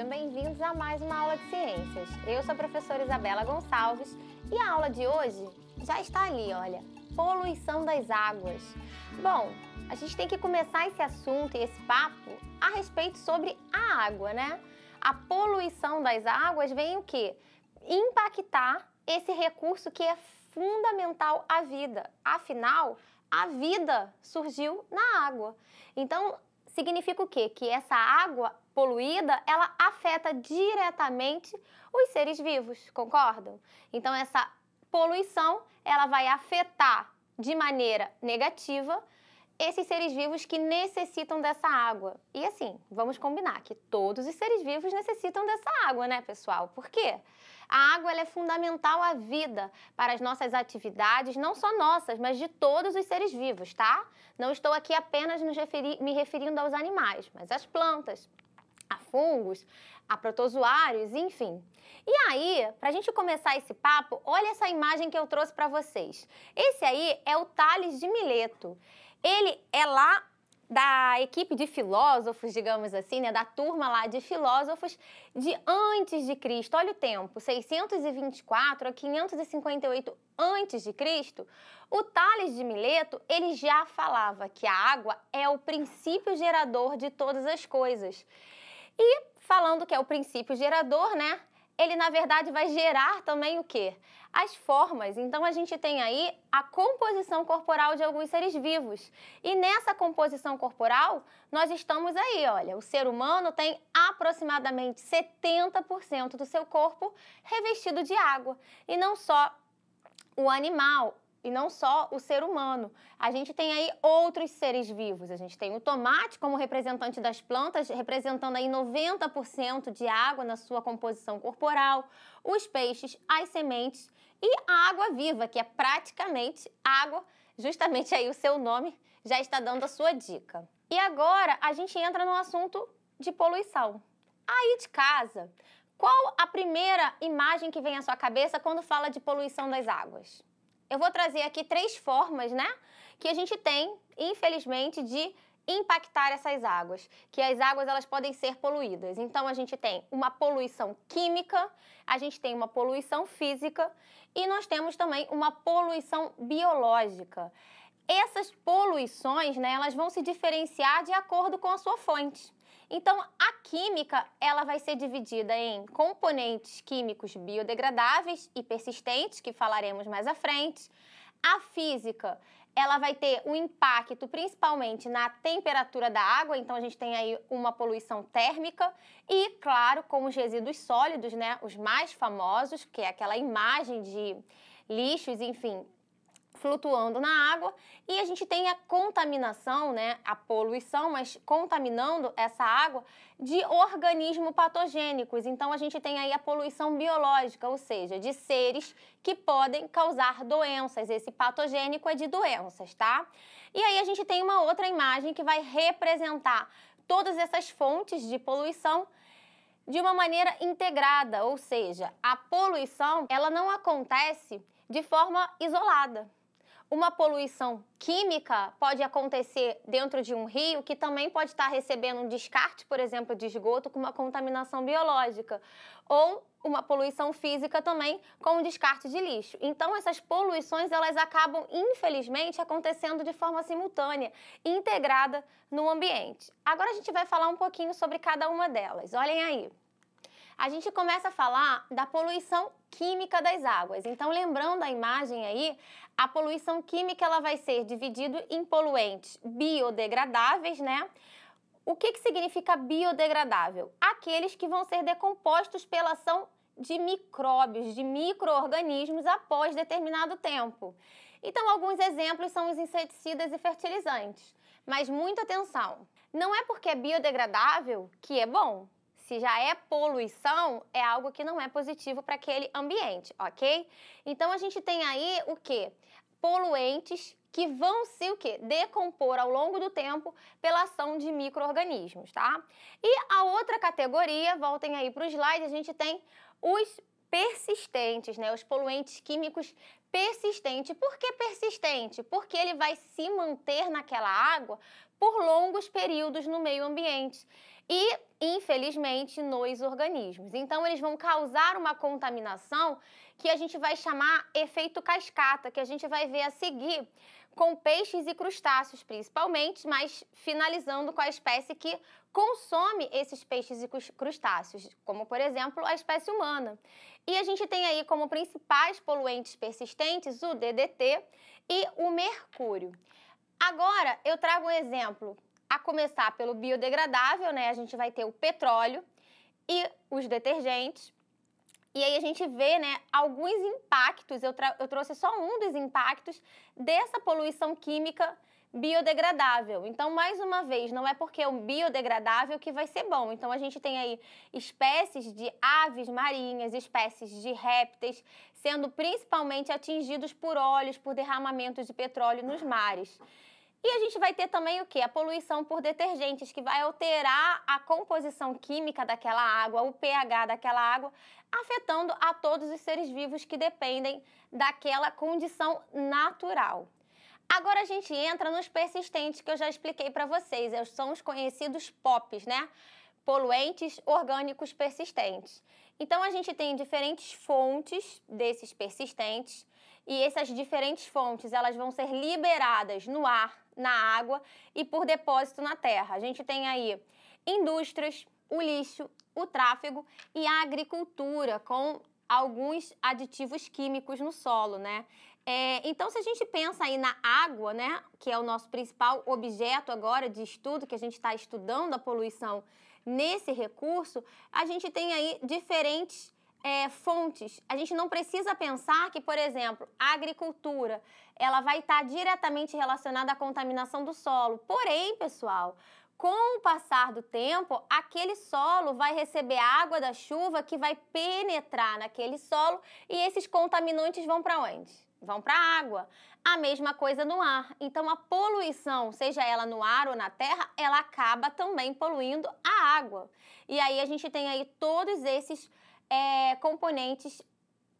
sejam bem-vindos a mais uma aula de ciências. Eu sou a professora Isabela Gonçalves e a aula de hoje já está ali, olha, poluição das águas. Bom, a gente tem que começar esse assunto e esse papo a respeito sobre a água, né? A poluição das águas vem o quê? Impactar esse recurso que é fundamental à vida. Afinal, a vida surgiu na água. Então, significa o quê? Que essa água poluída, ela afeta diretamente os seres vivos, concordam? Então essa poluição, ela vai afetar de maneira negativa esses seres vivos que necessitam dessa água. E assim, vamos combinar que todos os seres vivos necessitam dessa água, né, pessoal? Por quê? A água é fundamental à vida, para as nossas atividades, não só nossas, mas de todos os seres vivos, tá? Não estou aqui apenas referi me referindo aos animais, mas às plantas, fungos, a protozoários, enfim. E aí, para a gente começar esse papo, olha essa imagem que eu trouxe para vocês. Esse aí é o Tales de Mileto. Ele é lá da equipe de filósofos, digamos assim, né, da turma lá de filósofos de antes de Cristo. Olha o tempo, 624 a 558 antes de Cristo, o Tales de Mileto, ele já falava que a água é o princípio gerador de todas as coisas. E falando que é o princípio gerador, né? Ele na verdade vai gerar também o quê? As formas. Então a gente tem aí a composição corporal de alguns seres vivos. E nessa composição corporal, nós estamos aí, olha, o ser humano tem aproximadamente 70% do seu corpo revestido de água. E não só o animal, e não só o ser humano. A gente tem aí outros seres vivos. A gente tem o tomate como representante das plantas, representando aí 90% de água na sua composição corporal, os peixes, as sementes e a água viva, que é praticamente água, justamente aí o seu nome já está dando a sua dica. E agora a gente entra no assunto de poluição. Aí de casa, qual a primeira imagem que vem à sua cabeça quando fala de poluição das águas? eu vou trazer aqui três formas, né, que a gente tem, infelizmente, de impactar essas águas, que as águas elas podem ser poluídas. Então a gente tem uma poluição química, a gente tem uma poluição física e nós temos também uma poluição biológica. Essas poluições, né, elas vão se diferenciar de acordo com a sua fonte. Então, a química, ela vai ser dividida em componentes químicos biodegradáveis e persistentes, que falaremos mais à frente. A física, ela vai ter um impacto principalmente na temperatura da água, então a gente tem aí uma poluição térmica e, claro, com os resíduos sólidos, né, os mais famosos, que é aquela imagem de lixos, enfim, flutuando na água e a gente tem a contaminação, né, a poluição, mas contaminando essa água de organismos patogênicos. Então a gente tem aí a poluição biológica, ou seja, de seres que podem causar doenças. Esse patogênico é de doenças, tá? E aí a gente tem uma outra imagem que vai representar todas essas fontes de poluição de uma maneira integrada, ou seja, a poluição ela não acontece de forma isolada uma poluição química pode acontecer dentro de um rio que também pode estar recebendo um descarte, por exemplo, de esgoto com uma contaminação biológica, ou uma poluição física também com o descarte de lixo. Então essas poluições elas acabam infelizmente acontecendo de forma simultânea, integrada no ambiente. Agora a gente vai falar um pouquinho sobre cada uma delas. Olhem aí a gente começa a falar da poluição química das águas. Então, lembrando a imagem aí, a poluição química ela vai ser dividida em poluentes biodegradáveis, né? O que, que significa biodegradável? Aqueles que vão ser decompostos pela ação de micróbios, de micro-organismos após determinado tempo. Então, alguns exemplos são os inseticidas e fertilizantes. Mas muita atenção! Não é porque é biodegradável que é bom se já é poluição, é algo que não é positivo para aquele ambiente, ok? Então a gente tem aí o que? Poluentes que vão se o que? decompor ao longo do tempo pela ação de micro-organismos, tá? E a outra categoria, voltem aí para o slide, a gente tem os persistentes, né? Os poluentes químicos persistentes. Por que persistente? Porque ele vai se manter naquela água por longos períodos no meio ambiente e, infelizmente, nos organismos. Então, eles vão causar uma contaminação que a gente vai chamar efeito cascata, que a gente vai ver a seguir com peixes e crustáceos, principalmente, mas finalizando com a espécie que consome esses peixes e crustáceos, como, por exemplo, a espécie humana. E a gente tem aí como principais poluentes persistentes o DDT e o mercúrio. Agora, eu trago um exemplo a começar pelo biodegradável, né? A gente vai ter o petróleo e os detergentes. E aí a gente vê, né, alguns impactos, eu, eu trouxe só um dos impactos dessa poluição química biodegradável. Então, mais uma vez, não é porque é um biodegradável que vai ser bom. Então, a gente tem aí espécies de aves marinhas, espécies de répteis, sendo principalmente atingidos por óleos, por derramamentos de petróleo nos mares. E a gente vai ter também o que? A poluição por detergentes, que vai alterar a composição química daquela água, o pH daquela água, afetando a todos os seres vivos que dependem daquela condição natural. Agora a gente entra nos persistentes que eu já expliquei para vocês, são os conhecidos POPs, né? Poluentes orgânicos persistentes. Então a gente tem diferentes fontes desses persistentes, e essas diferentes fontes elas vão ser liberadas no ar, na água e por depósito na terra. A gente tem aí indústrias, o lixo, o tráfego e a agricultura com alguns aditivos químicos no solo, né? É, então, se a gente pensa aí na água, né, que é o nosso principal objeto agora de estudo, que a gente está estudando a poluição nesse recurso, a gente tem aí diferentes é, fontes. A gente não precisa pensar que, por exemplo, a agricultura ela vai estar diretamente relacionada à contaminação do solo. Porém, pessoal, com o passar do tempo, aquele solo vai receber água da chuva que vai penetrar naquele solo e esses contaminantes vão para onde? Vão para a água. A mesma coisa no ar. Então, a poluição, seja ela no ar ou na terra, ela acaba também poluindo a água. E aí a gente tem aí todos esses é, componentes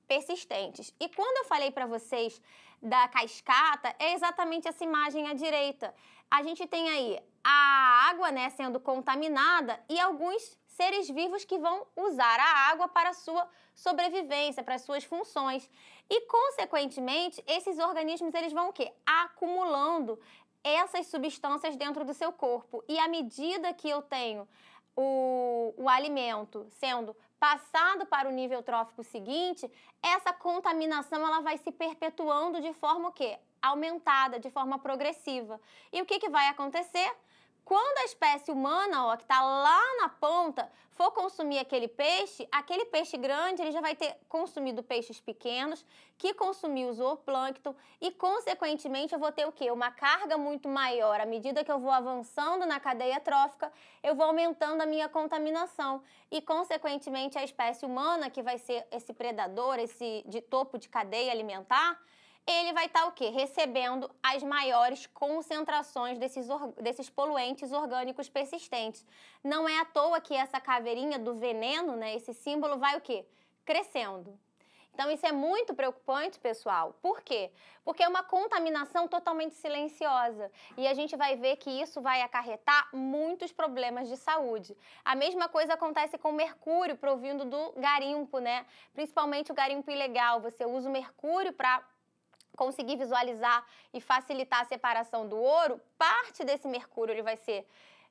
persistentes. E quando eu falei para vocês da cascata, é exatamente essa imagem à direita. A gente tem aí a água né, sendo contaminada e alguns seres vivos que vão usar a água para a sua sobrevivência, para as suas funções. E, consequentemente, esses organismos eles vão o quê? Acumulando essas substâncias dentro do seu corpo. E à medida que eu tenho o, o alimento sendo passado para o nível trófico seguinte, essa contaminação ela vai se perpetuando de forma o quê? Aumentada, de forma progressiva. E o que, que vai acontecer? Quando a espécie humana, ó, que está lá na ponta, for consumir aquele peixe, aquele peixe grande ele já vai ter consumido peixes pequenos, que consumiu o zooplâncton e, consequentemente, eu vou ter o quê? Uma carga muito maior. À medida que eu vou avançando na cadeia trófica, eu vou aumentando a minha contaminação e, consequentemente, a espécie humana, que vai ser esse predador, esse de topo de cadeia alimentar, ele vai estar tá, o quê? Recebendo as maiores concentrações desses, desses poluentes orgânicos persistentes. Não é à toa que essa caveirinha do veneno, né, esse símbolo, vai o quê? Crescendo. Então isso é muito preocupante, pessoal. Por quê? Porque é uma contaminação totalmente silenciosa e a gente vai ver que isso vai acarretar muitos problemas de saúde. A mesma coisa acontece com o mercúrio provindo do garimpo, né? Principalmente o garimpo ilegal. Você usa o mercúrio para conseguir visualizar e facilitar a separação do ouro, parte desse mercúrio ele vai ser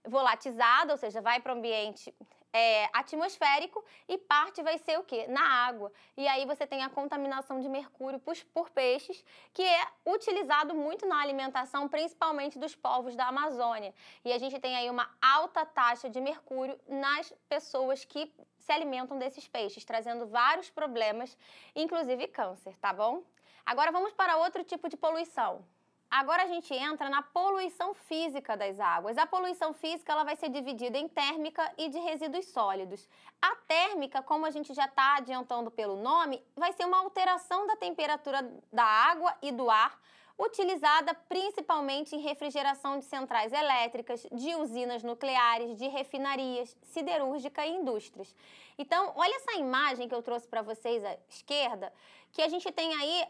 volatizado, ou seja, vai para o ambiente é, atmosférico e parte vai ser o que? Na água. E aí você tem a contaminação de mercúrio por, por, peixes, que é utilizado muito na alimentação, principalmente dos povos da Amazônia. E a gente tem aí uma alta taxa de mercúrio nas pessoas que se alimentam desses peixes, trazendo vários problemas, inclusive câncer, tá bom? Agora vamos para outro tipo de poluição. Agora a gente entra na poluição física das águas. A poluição física ela vai ser dividida em térmica e de resíduos sólidos. A térmica, como a gente já está adiantando pelo nome, vai ser uma alteração da temperatura da água e do ar, utilizada principalmente em refrigeração de centrais elétricas, de usinas nucleares, de refinarias, siderúrgica e indústrias. Então, olha essa imagem que eu trouxe para vocês à esquerda, que a gente tem aí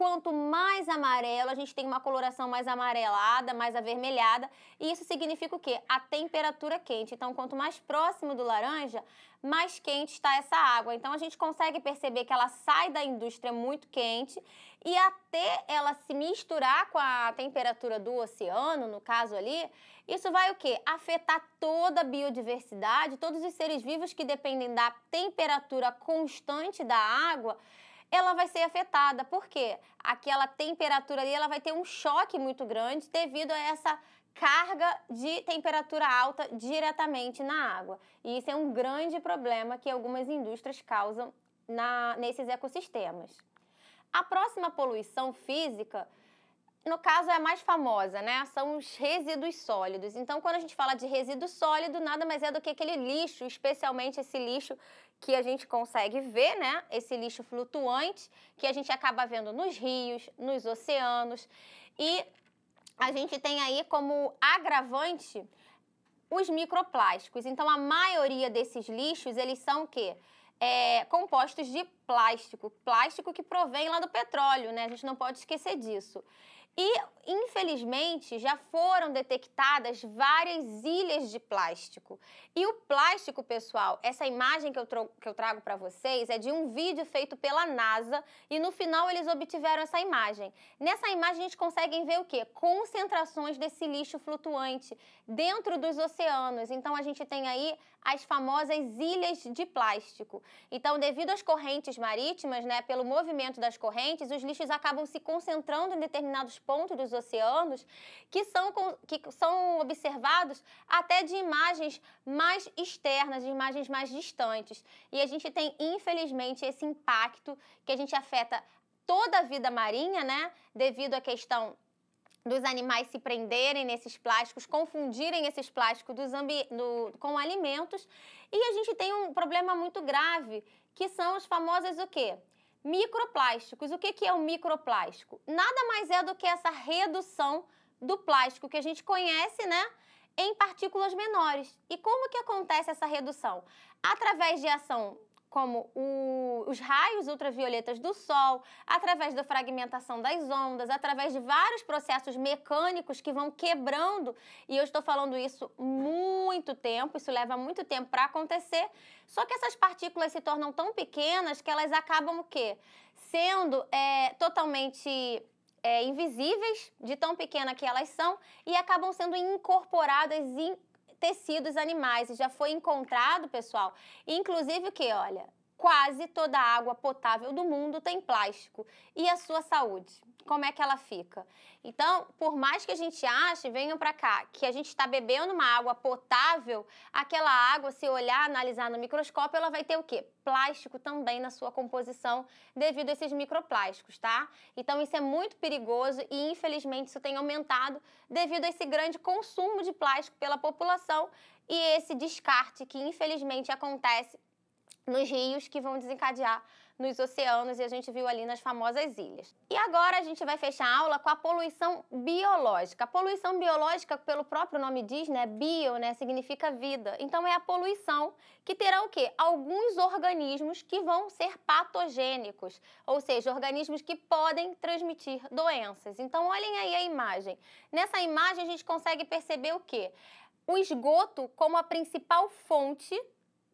quanto mais amarelo, a gente tem uma coloração mais amarelada, mais avermelhada, e isso significa o quê? A temperatura quente. Então, quanto mais próximo do laranja, mais quente está essa água. Então, a gente consegue perceber que ela sai da indústria muito quente e até ela se misturar com a temperatura do oceano, no caso ali, isso vai o quê? Afetar toda a biodiversidade, todos os seres vivos que dependem da temperatura constante da água, ela vai ser afetada. Por quê? Aquela temperatura ali, ela vai ter um choque muito grande devido a essa carga de temperatura alta diretamente na água. E isso é um grande problema que algumas indústrias causam na, nesses ecossistemas. A próxima poluição física, no caso, é a mais famosa, né? São os resíduos sólidos. Então, quando a gente fala de resíduo sólido, nada mais é do que aquele lixo, especialmente esse lixo que a gente consegue ver, né? Esse lixo flutuante que a gente acaba vendo nos rios, nos oceanos. E a gente tem aí como agravante os microplásticos. Então, a maioria desses lixos, eles são o quê? É, compostos de plástico, plástico que provém lá do petróleo, né? A gente não pode esquecer disso. E, infelizmente, já foram detectadas várias ilhas de plástico. E o plástico, pessoal, essa imagem que eu, que eu trago para vocês é de um vídeo feito pela NASA e no final eles obtiveram essa imagem. Nessa imagem a gente consegue ver o quê? Concentrações desse lixo flutuante dentro dos oceanos. Então a gente tem aí as famosas ilhas de plástico. Então, devido às correntes marítimas, né, pelo movimento das correntes, os lixos acabam se concentrando em determinados pontos dos oceanos que são, que são observados até de imagens mais externas, de imagens mais distantes. E a gente tem, infelizmente, esse impacto que a gente afeta toda a vida marinha, né? Devido à questão dos animais se prenderem nesses plásticos, confundirem esses plásticos com alimentos. E a gente tem um problema muito grave, que são as famosas o quê? Microplásticos. O que, que é o microplástico? Nada mais é do que essa redução do plástico que a gente conhece, né? Em partículas menores. E como que acontece essa redução? Através de ação como o, os raios ultravioletas do Sol, através da fragmentação das ondas, através de vários processos mecânicos que vão quebrando, e eu estou falando isso muito tempo, isso leva muito tempo para acontecer, só que essas partículas se tornam tão pequenas que elas acabam o quê? Sendo é, totalmente é, invisíveis, de tão pequena que elas são, e acabam sendo incorporadas em tecidos animais e já foi encontrado, pessoal, inclusive o que, olha, quase toda a água potável do mundo tem plástico. E a sua saúde? como é que ela fica. Então, por mais que a gente ache, venham para cá, que a gente está bebendo uma água potável, aquela água, se olhar, analisar no microscópio, ela vai ter o quê? Plástico também na sua composição devido a esses microplásticos, tá? Então, isso é muito perigoso e, infelizmente, isso tem aumentado devido a esse grande consumo de plástico pela população e esse descarte que, infelizmente, acontece nos rios que vão desencadear nos oceanos e a gente viu ali nas famosas ilhas. E agora a gente vai fechar a aula com a poluição biológica. A poluição biológica, pelo próprio nome diz, né, bio, né, significa vida. Então é a poluição que terá o quê? Alguns organismos que vão ser patogênicos, ou seja, organismos que podem transmitir doenças. Então olhem aí a imagem. Nessa imagem a gente consegue perceber o quê? O esgoto como a principal fonte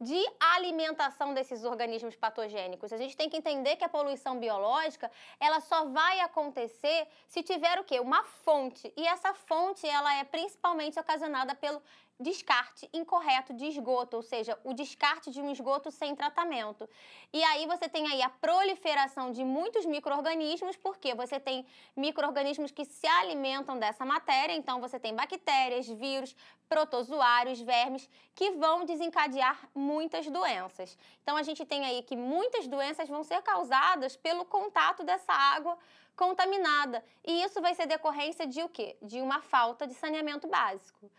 de alimentação desses organismos patogênicos. A gente tem que entender que a poluição biológica, ela só vai acontecer se tiver o quê? Uma fonte. E essa fonte, ela é principalmente ocasionada pelo descarte incorreto de esgoto, ou seja, o descarte de um esgoto sem tratamento. E aí você tem aí a proliferação de muitos micro-organismos, porque você tem micro-organismos que se alimentam dessa matéria, então você tem bactérias, vírus, protozoários, vermes, que vão desencadear muitas doenças. Então a gente tem aí que muitas doenças vão ser causadas pelo contato dessa água contaminada. E isso vai ser decorrência de o quê? De uma falta de saneamento básico.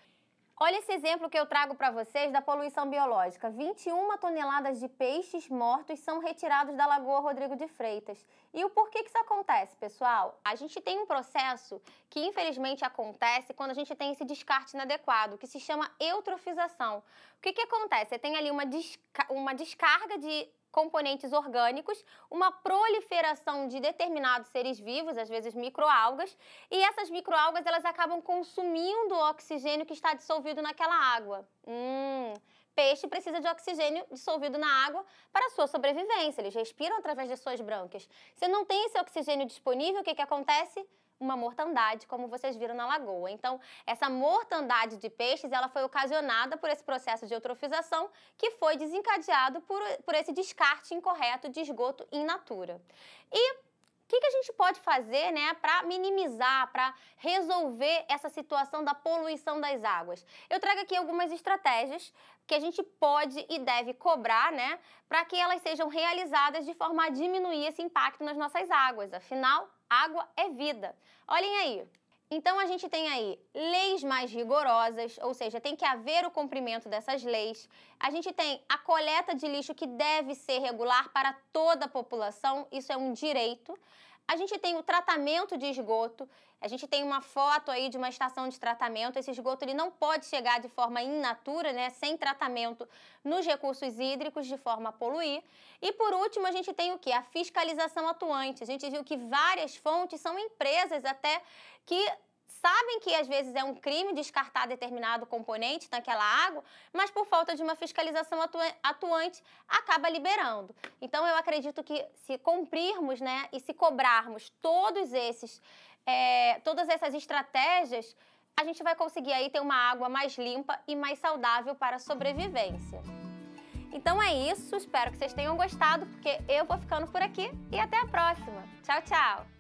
Olha esse exemplo que eu trago para vocês da poluição biológica. 21 toneladas de peixes mortos são retirados da Lagoa Rodrigo de Freitas. E o porquê que isso acontece, pessoal? A gente tem um processo que infelizmente acontece quando a gente tem esse descarte inadequado, que se chama eutrofização. O que, que acontece? Você tem ali uma, desca uma descarga de componentes orgânicos, uma proliferação de determinados seres vivos, às vezes microalgas, e essas microalgas elas acabam consumindo o oxigênio que está dissolvido naquela água. Hum, peixe precisa de oxigênio dissolvido na água para sua sobrevivência. Eles respiram através de suas brânquias. Se não tem esse oxigênio disponível, o que, que acontece? uma mortandade, como vocês viram na lagoa. Então, essa mortandade de peixes, ela foi ocasionada por esse processo de eutrofização que foi desencadeado por, por esse descarte incorreto de esgoto in natura. E o que, que, a gente pode fazer né, para minimizar, para resolver essa situação da poluição das águas? Eu trago aqui algumas estratégias que a gente pode e deve cobrar né, para que elas sejam realizadas de forma a diminuir esse impacto nas nossas águas. Afinal, água é vida. Olhem aí. Então a gente tem aí leis mais rigorosas, ou seja, tem que haver o cumprimento dessas leis. A gente tem a coleta de lixo que deve ser regular para toda a população, isso é um direito. A gente tem o tratamento de esgoto, a gente tem uma foto aí de uma estação de tratamento. Esse esgoto ele não pode chegar de forma in natura, né, sem tratamento nos recursos hídricos de forma a poluir. E por último, a gente tem o que? A fiscalização atuante. A gente viu que várias fontes são empresas até que sabem que às vezes é um crime descartar determinado componente naquela água, mas por falta de uma fiscalização atuante acaba liberando. Então eu acredito que se cumprirmos né, e se cobrarmos todos esses, é, todas essas estratégias, a gente vai conseguir aí ter uma água mais limpa e mais saudável para a sobrevivência. Então é isso, espero que vocês tenham gostado, porque eu vou ficando por aqui e até a próxima. Tchau, tchau!